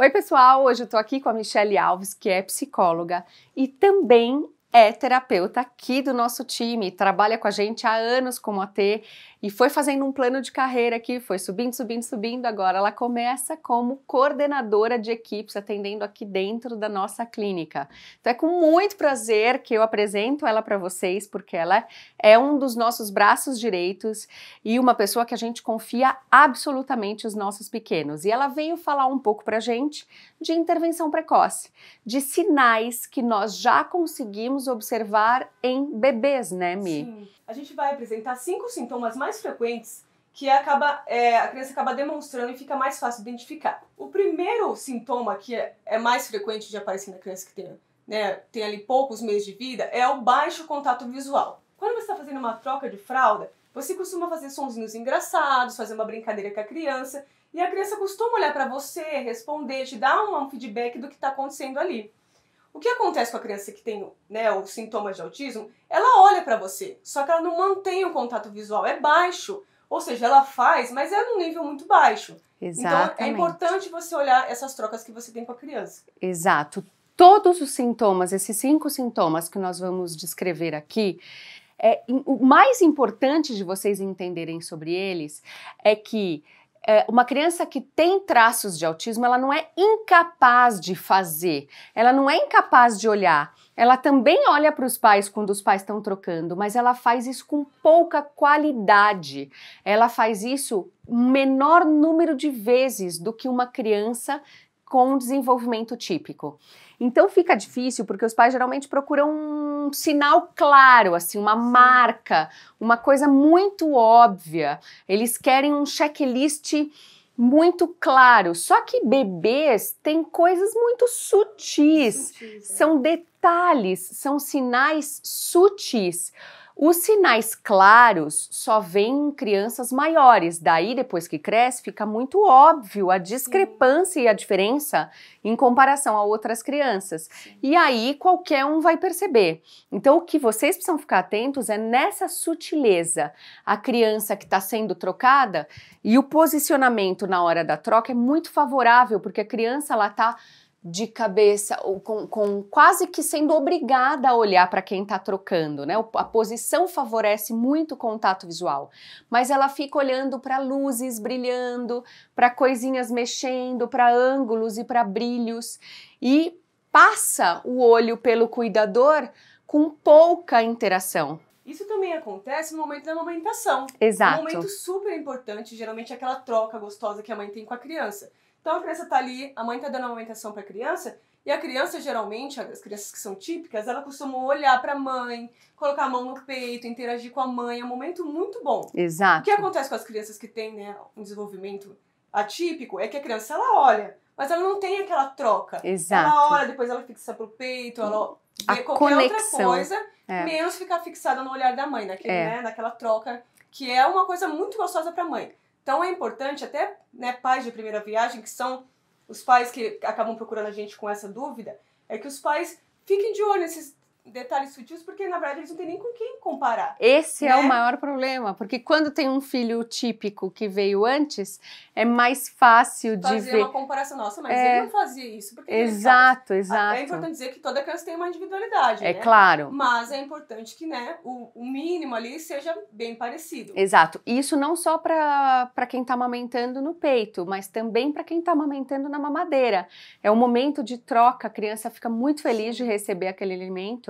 Oi, pessoal! Hoje eu tô aqui com a Michelle Alves, que é psicóloga e também é terapeuta aqui do nosso time, trabalha com a gente há anos como AT e foi fazendo um plano de carreira aqui, foi subindo, subindo, subindo. Agora ela começa como coordenadora de equipes, atendendo aqui dentro da nossa clínica. Então é com muito prazer que eu apresento ela para vocês, porque ela é um dos nossos braços direitos e uma pessoa que a gente confia absolutamente os nossos pequenos. E ela veio falar um pouco para a gente de intervenção precoce, de sinais que nós já conseguimos podemos observar em bebês, né, Mi? Sim. A gente vai apresentar cinco sintomas mais frequentes que acaba, é, a criança acaba demonstrando e fica mais fácil identificar. O primeiro sintoma que é, é mais frequente de aparecer na criança que tem, né, tem ali poucos meses de vida é o baixo contato visual. Quando você está fazendo uma troca de fralda, você costuma fazer sonzinhos engraçados, fazer uma brincadeira com a criança, e a criança costuma olhar para você, responder, te dar um feedback do que está acontecendo ali. O que acontece com a criança que tem né, os sintomas de autismo? Ela olha para você, só que ela não mantém o contato visual, é baixo. Ou seja, ela faz, mas é num nível muito baixo. Exatamente. Então é importante você olhar essas trocas que você tem com a criança. Exato. Todos os sintomas, esses cinco sintomas que nós vamos descrever aqui, é, o mais importante de vocês entenderem sobre eles é que é, uma criança que tem traços de autismo, ela não é incapaz de fazer, ela não é incapaz de olhar. Ela também olha para os pais quando os pais estão trocando, mas ela faz isso com pouca qualidade. Ela faz isso menor número de vezes do que uma criança com desenvolvimento típico. Então fica difícil porque os pais geralmente procuram um sinal claro, assim, uma marca, uma coisa muito óbvia. Eles querem um checklist muito claro. Só que bebês têm coisas muito sutis, sutis é. são é. detalhes, são sinais sutis. Os sinais claros só vêm em crianças maiores, daí depois que cresce fica muito óbvio a discrepância Sim. e a diferença em comparação a outras crianças. Sim. E aí qualquer um vai perceber. Então o que vocês precisam ficar atentos é nessa sutileza. A criança que está sendo trocada e o posicionamento na hora da troca é muito favorável, porque a criança ela está de cabeça, com, com quase que sendo obrigada a olhar para quem está trocando, né? A posição favorece muito o contato visual, mas ela fica olhando para luzes brilhando, para coisinhas mexendo, para ângulos e para brilhos e passa o olho pelo cuidador com pouca interação. Isso também acontece no momento da amamentação. Exato. Um momento super importante, geralmente é aquela troca gostosa que a mãe tem com a criança. Então a criança está ali, a mãe está dando amamentação para a criança, e a criança, geralmente, as crianças que são típicas, ela costuma olhar para a mãe, colocar a mão no peito, interagir com a mãe. É um momento muito bom. Exato. O que acontece com as crianças que têm né, um desenvolvimento atípico é que a criança ela olha, mas ela não tem aquela troca. Exato. Ela olha, depois ela fixa pro peito, ela vê a qualquer conexão. outra coisa, é. menos ficar fixada no olhar da mãe, naquele, é. né, naquela troca, que é uma coisa muito gostosa para a mãe. Então é importante, até né, pais de primeira viagem, que são os pais que acabam procurando a gente com essa dúvida, é que os pais fiquem de olho nesses detalhes sutis, porque na verdade eles não têm nem com quem comparar. Esse né? é o né? maior problema, porque quando tem um filho típico que veio antes, é mais fácil Fazer de ver. Fazer uma comparação nossa, mas é... ele não fazia isso. Porque exato, ah, é exato. É importante dizer que toda criança tem uma individualidade, É né? claro. Mas é importante que, né, o, o, mínimo ali seja bem parecido. Exato. Isso não só para quem está amamentando no peito, mas também para quem está amamentando na mamadeira. É um momento de troca, a criança fica muito feliz de receber aquele alimento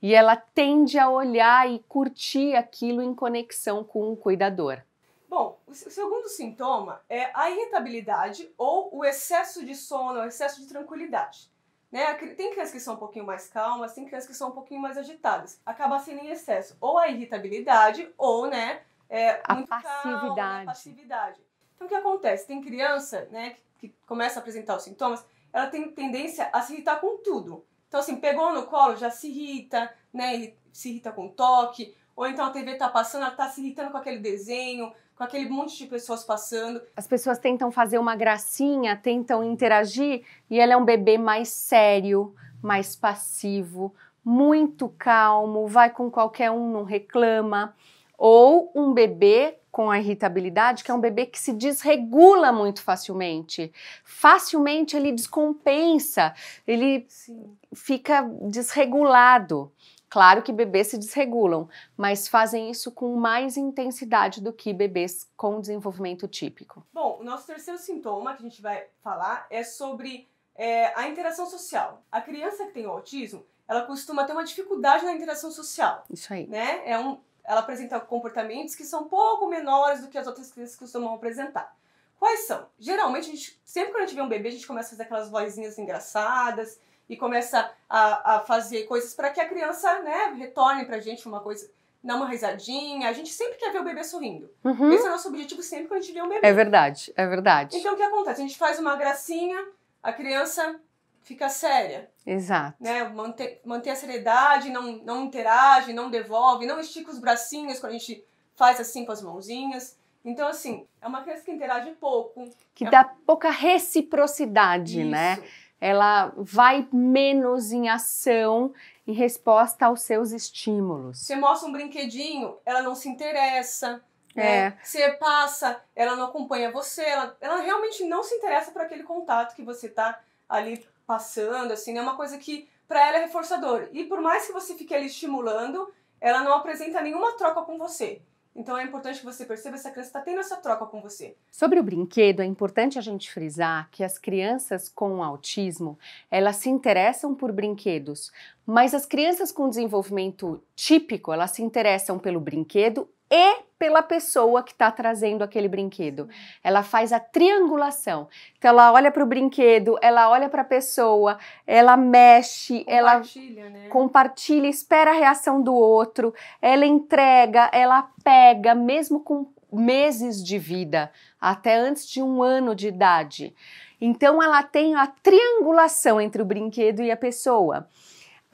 e ela tende a olhar e curtir aquilo em conexão com o cuidador. Bom, o segundo sintoma é a irritabilidade ou o excesso de sono, o excesso de tranquilidade. Né? Tem crianças que são um pouquinho mais calmas, tem crianças que são um pouquinho mais agitadas. Acaba sendo em excesso ou a irritabilidade ou, né, é, a né, passividade. Calma, passividade. Então, o que acontece? Tem criança, né, que começa a apresentar os sintomas, ela tem tendência a se irritar com tudo. Então, assim, pegou no colo, já se irrita, né? Se irrita com toque. Ou então a TV tá passando, ela tá se irritando com aquele desenho, com aquele monte de pessoas passando. As pessoas tentam fazer uma gracinha, tentam interagir, e ela é um bebê mais sério, mais passivo, muito calmo, vai com qualquer um, não reclama ou um bebê com a irritabilidade, que é um bebê que se desregula muito facilmente. Facilmente ele descompensa, ele Sim. fica desregulado. Claro que bebês se desregulam, mas fazem isso com mais intensidade do que bebês com desenvolvimento típico. Bom, o nosso terceiro sintoma que a gente vai falar é sobre é, a interação social. A criança que tem autismo, ela costuma ter uma dificuldade na interação social. Isso aí. Né? É um, ela apresenta comportamentos que são um pouco menores do que as outras crianças costumam apresentar. Quais são? Geralmente, gente, sempre quando a gente vê um bebê, a gente começa a fazer aquelas vozinhas engraçadas e começa a, a fazer coisas para que a criança né, retorne para a gente uma coisa, dar uma risadinha. A gente sempre quer ver o bebê sorrindo. Uhum. Esse é o nosso objetivo sempre quando a gente vê um bebê. É verdade, é verdade. Então, o que acontece? A gente faz uma gracinha, a criança fica séria. Exato. Né? Manter, manter a seriedade, não, não interage, não devolve, não estica os bracinhos quando a gente faz assim com as mãozinhas. Então, assim, é uma criança que interage pouco. Que é... dá pouca reciprocidade, né? Isso. né? Ela vai menos em ação em resposta aos seus estímulos. Você mostra um brinquedinho, ela não se interessa. Né? É. Né? Você passa, ela não acompanha você, ela, ela realmente não se interessa por aquele contato que você está ali passando, assim, né? É uma coisa que para ela é reforçador. E por mais que você fique ali estimulando, ela não apresenta nenhuma troca com você. Então é importante que você perceba se a criança está tendo essa troca com você. Sobre o brinquedo, é importante a gente frisar que as crianças com autismo, elas se interessam por brinquedos, mas as crianças com desenvolvimento típico, elas se interessam pelo brinquedo e pela pessoa que está trazendo aquele brinquedo. Ela faz a triangulação. Então ela olha para o brinquedo, ela olha para a pessoa, ela mexe, compartilha, ela né? compartilha, espera a reação do outro, ela entrega, ela pega, mesmo com meses de vida, até antes de um ano de idade. Então ela tem a triangulação entre o brinquedo e a pessoa.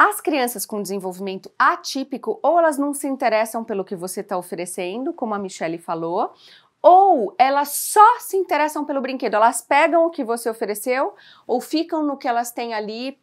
As crianças com desenvolvimento atípico, ou elas não se interessam pelo que você está oferecendo, como a Michelle falou, ou elas só se interessam pelo brinquedo, elas pegam o que você ofereceu ou ficam no que elas têm ali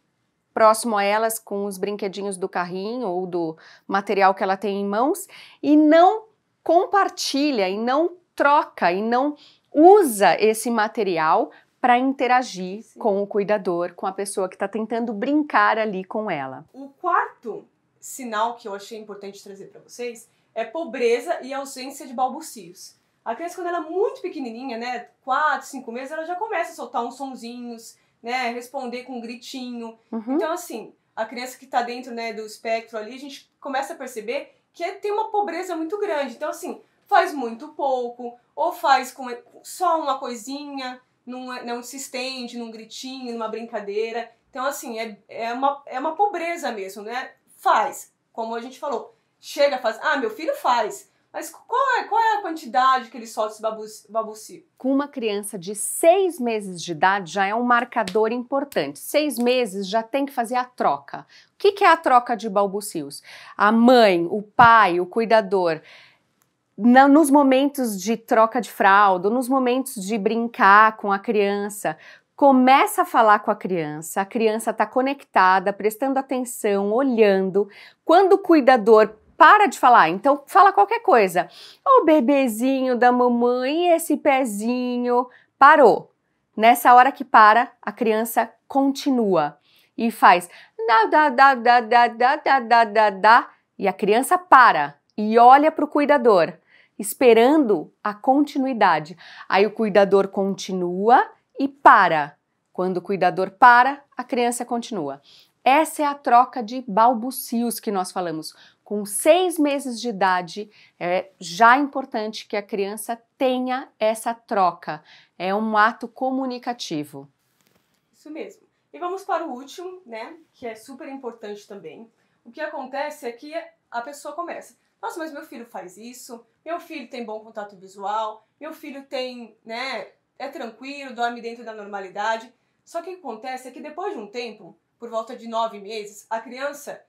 próximo a elas com os brinquedinhos do carrinho ou do material que ela tem em mãos e não compartilha e não troca e não usa esse material para interagir Sim. com o cuidador, com a pessoa que está tentando brincar ali com ela. O quarto sinal que eu achei importante trazer para vocês é pobreza e ausência de balbucios. A criança, quando ela é muito pequenininha, né, 4, 5 meses, ela já começa a soltar uns sonzinhos, né, responder com um gritinho. Uhum. Então, assim, a criança que está dentro, né, do espectro ali, a gente começa a perceber que tem uma pobreza muito grande. Então, assim, faz muito pouco, ou faz com só uma coisinha, não, se estende num gritinho, numa brincadeira. Então, assim, é, é, uma, é uma pobreza mesmo, né? Faz, como a gente falou. Chega, faz. Ah, meu filho faz. Mas qual é, qual é a quantidade que ele solta esse babu, Com uma criança de seis meses de idade já é um marcador importante. Seis meses já tem que fazer a troca. O que, que é a troca de balbucios? A mãe, o pai, o cuidador na, nos momentos de troca de fralda, nos momentos de brincar com a criança, começa a falar com a criança, a criança está conectada, prestando atenção, olhando. Quando o cuidador para de falar, então fala qualquer coisa. O bebezinho da mamãe, esse pezinho, parou. Nessa hora que para, a criança continua e faz da da da da da da da da, da e a criança para e olha para o cuidador esperando a continuidade. Aí o cuidador continua e para. Quando o cuidador para, a criança continua. Essa é a troca de balbucios que nós falamos. Com seis meses de idade, é já importante que a criança tenha essa troca. É um ato comunicativo. Isso mesmo. E vamos para o último, né? Que é super importante também. O que acontece é que a pessoa começa: Nossa, mas meu filho faz isso, meu filho tem bom contato visual, meu filho tem, né, é tranquilo, dorme dentro da normalidade. Só que o que acontece é que depois de um tempo, por volta de nove meses, a criança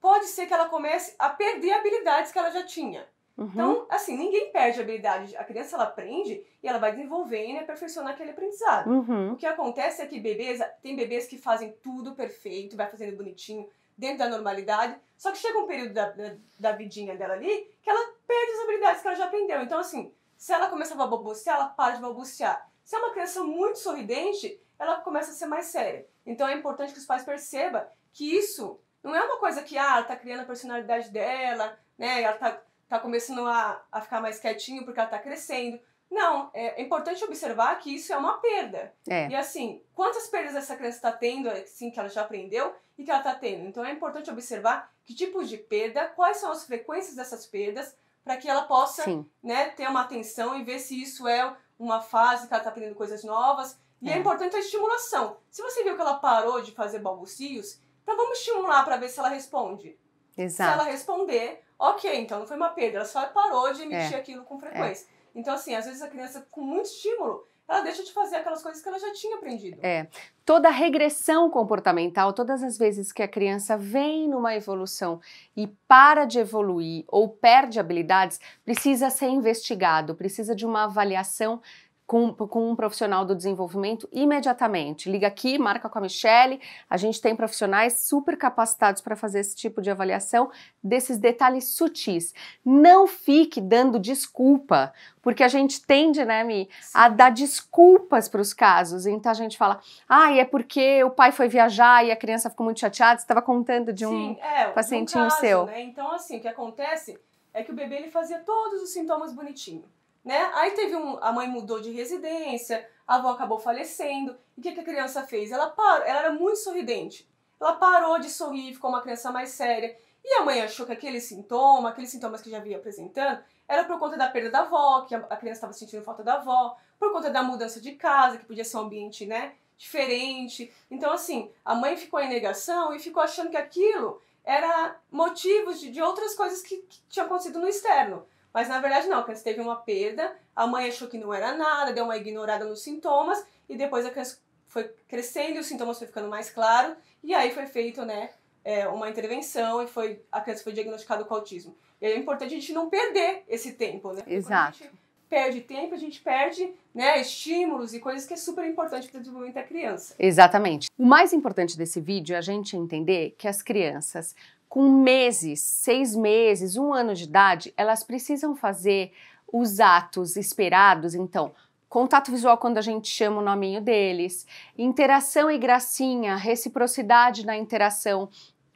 pode ser que ela comece a perder habilidades que ela já tinha. Uhum. Então, assim, ninguém perde habilidade. A criança ela aprende e ela vai desenvolvendo e aperfeiçoando aquele aprendizado. Uhum. O que acontece é que bebês, tem bebês que fazem tudo perfeito, vai fazendo bonitinho, dentro da normalidade, só que chega um período da, da, da vidinha dela ali que ela perde as cara já aprendeu. Então, assim, se ela começava a balbuciar, ela para de balbuciar. Se é uma criança muito sorridente, ela começa a ser mais séria. Então, é importante que os pais percebam que isso não é uma coisa que, ah, ela tá criando a personalidade dela, né? Ela tá, tá começando a, a ficar mais quietinho porque ela tá crescendo. Não, é, é importante observar que isso é uma perda. É. E assim, quantas perdas essa criança está tendo, assim, que ela já aprendeu e que ela está tendo? Então é importante observar que tipos de perda, quais são as frequências dessas perdas, para que ela possa né, ter uma atenção e ver se isso é uma fase que ela está aprendendo coisas novas. E é. é. importante a estimulação. Se você viu que ela parou de fazer balbucios, então vamos estimular para ver se ela responde. Exato. Se ela responder, ok, então não foi uma perda, ela só parou de emitir é. aquilo com frequência. É. Então, assim, às vezes a criança com muito estímulo, ela ah, deixa de fazer aquelas coisas que ela já tinha aprendido. É. Toda regressão comportamental, todas as vezes que a criança vem numa evolução e para de evoluir ou perde habilidades, precisa ser investigado, precisa de uma avaliação com, com um profissional do desenvolvimento imediatamente. Liga aqui, marca com a Michelle. A gente tem profissionais super capacitados para fazer esse tipo de avaliação desses detalhes sutis. Não fique dando desculpa, porque a gente tende, né, Mi, a dar desculpas para os casos. Então a gente fala, ah, é porque o pai foi viajar e a criança ficou muito chateada. Você estava contando de um Sim, é, pacientinho um caso, seu. Né? Então, assim, o que acontece é que o bebê ele fazia todos os sintomas bonitinho né? Aí teve um, a mãe mudou de residência, a avó acabou falecendo. E o que, que, a criança fez? Ela parou, ela era muito sorridente. Ela parou de sorrir, ficou uma criança mais séria. E a mãe achou que aquele sintoma, aqueles sintomas que já vinha apresentando, era por conta da perda da avó, que a criança estava sentindo falta da avó, por conta da mudança de casa, que podia ser um ambiente, né, diferente. Então, assim, a mãe ficou em negação e ficou achando que aquilo era motivos de, de outras coisas que, que tinham acontecido no externo. Mas na verdade não, a criança teve uma perda, a mãe achou que não era nada, deu uma ignorada nos sintomas e depois a criança foi crescendo, os sintomas foi ficando mais claros e aí foi feito, né, é, uma intervenção e foi a criança foi diagnosticada com autismo. E é importante a gente não perder esse tempo, né? Exato. Perde tempo, a gente perde né, estímulos e coisas que é super importante para o desenvolvimento da criança. Exatamente. O mais importante desse vídeo é a gente entender que as crianças com meses, seis meses, um ano de idade, elas precisam fazer os atos esperados, então, contato visual quando a gente chama o nominho deles, interação e gracinha, reciprocidade na interação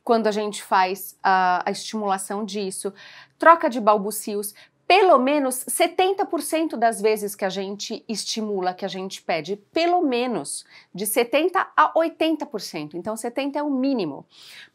quando a gente faz a, a estimulação disso, troca de balbucios, pelo menos 70% das vezes que a gente estimula, que a gente pede, pelo menos de 70 a 80%. Então 70 é o mínimo.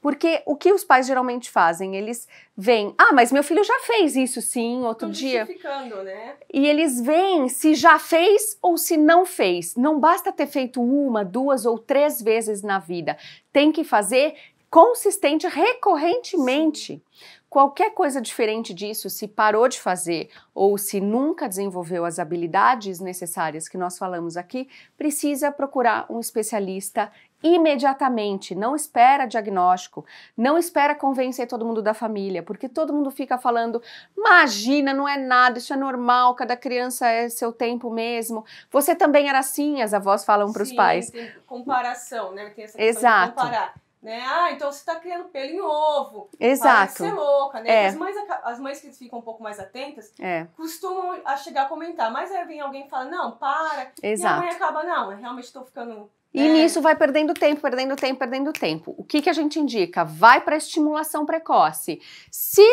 Porque o que os pais geralmente fazem, eles veem, ah, mas meu filho já fez isso sim, outro Tô dia. Né? E eles veem se já fez ou se não fez. Não basta ter feito uma, duas ou três vezes na vida. Tem que fazer consistente, recorrentemente. Sim. Qualquer coisa diferente disso, se parou de fazer ou se nunca desenvolveu as habilidades necessárias que nós falamos aqui, precisa procurar um especialista imediatamente, não espera diagnóstico, não espera convencer todo mundo da família, porque todo mundo fica falando: imagina, não é nada, isso é normal, cada criança é seu tempo mesmo. Você também era assim, as avós falam para os pais. Tem comparação, né? Tem essa Exato. De comparar né? Ah, então você está criando pelo em ovo. Exato. Você é louca, né? É. As, mães, as mães que ficam um pouco mais atentas é. costumam a chegar a comentar, mas aí vem alguém e fala, não, para. Exato. E a mãe acaba, não, eu realmente estou ficando... E é. nisso vai perdendo tempo, perdendo tempo, perdendo tempo. O que, que a gente indica? Vai para estimulação precoce. Se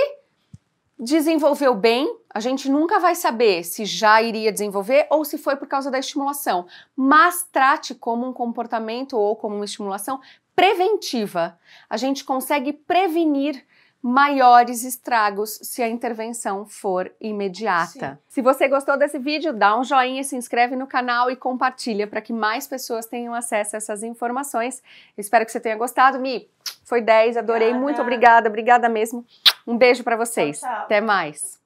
desenvolveu bem, a gente nunca vai saber se já iria desenvolver ou se foi por causa da estimulação, mas trate como um comportamento ou como uma estimulação preventiva. A gente consegue prevenir maiores estragos se a intervenção for imediata. Sim. Se você gostou desse vídeo, dá um joinha, se inscreve no canal e compartilha para que mais pessoas tenham acesso a essas informações. Espero que você tenha gostado. Mi, foi 10, adorei, obrigada. muito obrigada, obrigada mesmo. Um beijo para vocês. Tchau, tchau. Até mais.